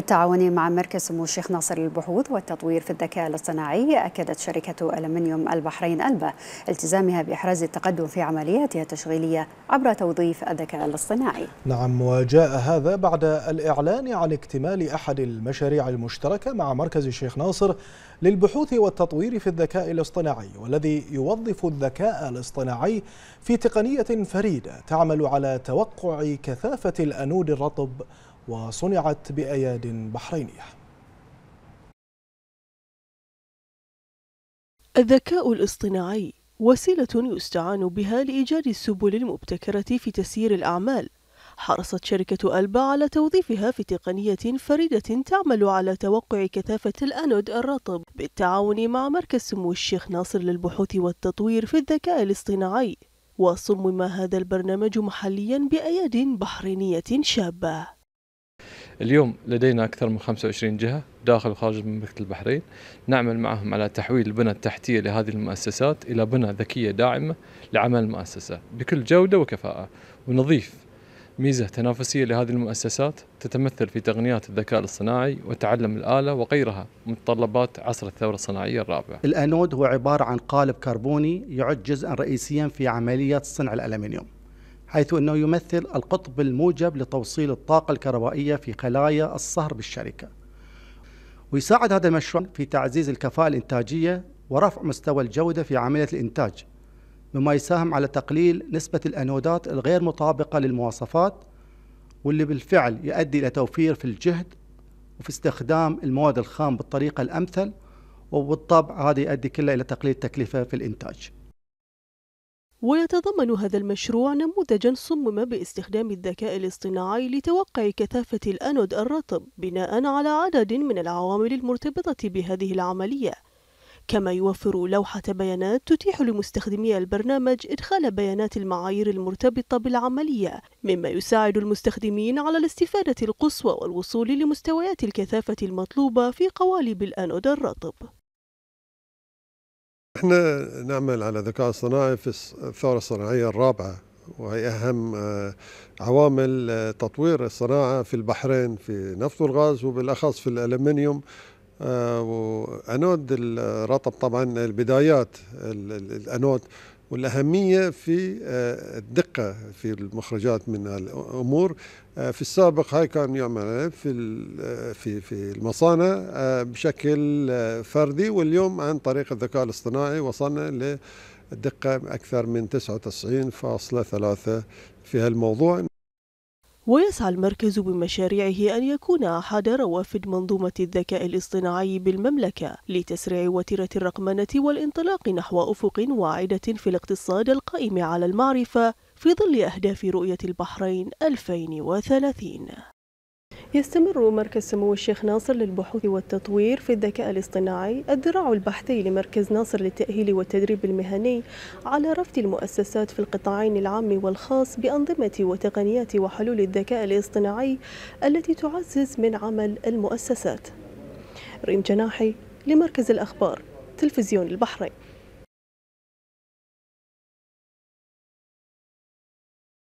بالتعاون مع مركز سمو الشيخ ناصر للبحوث والتطوير في الذكاء الاصطناعي أكدت شركة ألمنيوم البحرين ألبا التزامها بإحراز التقدم في عملياتها التشغيلية عبر توظيف الذكاء الاصطناعي نعم وجاء هذا بعد الإعلان عن اكتمال أحد المشاريع المشتركة مع مركز الشيخ ناصر للبحوث والتطوير في الذكاء الاصطناعي والذي يوظف الذكاء الاصطناعي في تقنية فريدة تعمل على توقع كثافة الأنود الرطب وصنعت بأياد بحرينية الذكاء الاصطناعي وسيلة يستعان بها لإيجاد السبل المبتكرة في تسيير الأعمال حرصت شركة ألبا على توظيفها في تقنية فريدة تعمل على توقع كثافة الأنود الرطب بالتعاون مع مركز سمو الشيخ ناصر للبحوث والتطوير في الذكاء الاصطناعي وصمم هذا البرنامج محليا بأياد بحرينية شابة اليوم لدينا أكثر من 25 جهة داخل وخارج مملكة البحرين نعمل معهم على تحويل البنى التحتية لهذه المؤسسات إلى بنى ذكية داعمة لعمل المؤسسة بكل جودة وكفاءة ونضيف ميزة تنافسية لهذه المؤسسات تتمثل في تقنيات الذكاء الصناعي وتعلم الآلة وغيرها متطلبات عصر الثورة الصناعية الرابعة الأنود هو عبارة عن قالب كربوني يعد جزءا رئيسيا في عملية صنع الألمنيوم حيث أنه يمثل القطب الموجب لتوصيل الطاقة الكهربائية في خلايا الصهر بالشركة ويساعد هذا المشروع في تعزيز الكفاءة الإنتاجية ورفع مستوى الجودة في عملية الإنتاج مما يساهم على تقليل نسبة الأنودات الغير مطابقة للمواصفات واللي بالفعل يؤدي إلى توفير في الجهد وفي استخدام المواد الخام بالطريقة الأمثل وبالطبع هذا يؤدي كله إلى تقليل التكلفة في الإنتاج ويتضمن هذا المشروع نموذجا صمم باستخدام الذكاء الاصطناعي لتوقع كثافة الأنود الرطب بناء على عدد من العوامل المرتبطة بهذه العملية كما يوفر لوحة بيانات تتيح لمستخدمي البرنامج إدخال بيانات المعايير المرتبطة بالعملية مما يساعد المستخدمين على الاستفادة القصوى والوصول لمستويات الكثافة المطلوبة في قوالب الأنود الرطب احنا نعمل على الذكاء الصناعي في الثورة الصناعية الرابعة وهي أهم آه، عوامل آه، تطوير الصناعة في البحرين في نفط والغاز وبالأخص في الألمنيوم آه، وأنود الرطب طبعا البدايات الأنود والأهمية في آه، الدقة في المخرجات من الأمور آه، في السابق هاي كان يعمل آه، في في في المصانع بشكل فردي واليوم عن طريق الذكاء الاصطناعي وصلنا لدقة أكثر من 99.3 في هالموضوع ويسعى المركز بمشاريعه أن يكون أحد روافد منظومة الذكاء الاصطناعي بالمملكة لتسريع وتيرة الرقمنة والانطلاق نحو أفق واعدة في الاقتصاد القائم على المعرفة في ظل أهداف رؤية البحرين 2030 يستمر مركز سمو الشيخ ناصر للبحوث والتطوير في الذكاء الاصطناعي الذراع البحثي لمركز ناصر للتأهيل والتدريب المهني على رفد المؤسسات في القطاعين العام والخاص بأنظمة وتقنيات وحلول الذكاء الاصطناعي التي تعزز من عمل المؤسسات ريم جناحي لمركز الأخبار تلفزيون البحرين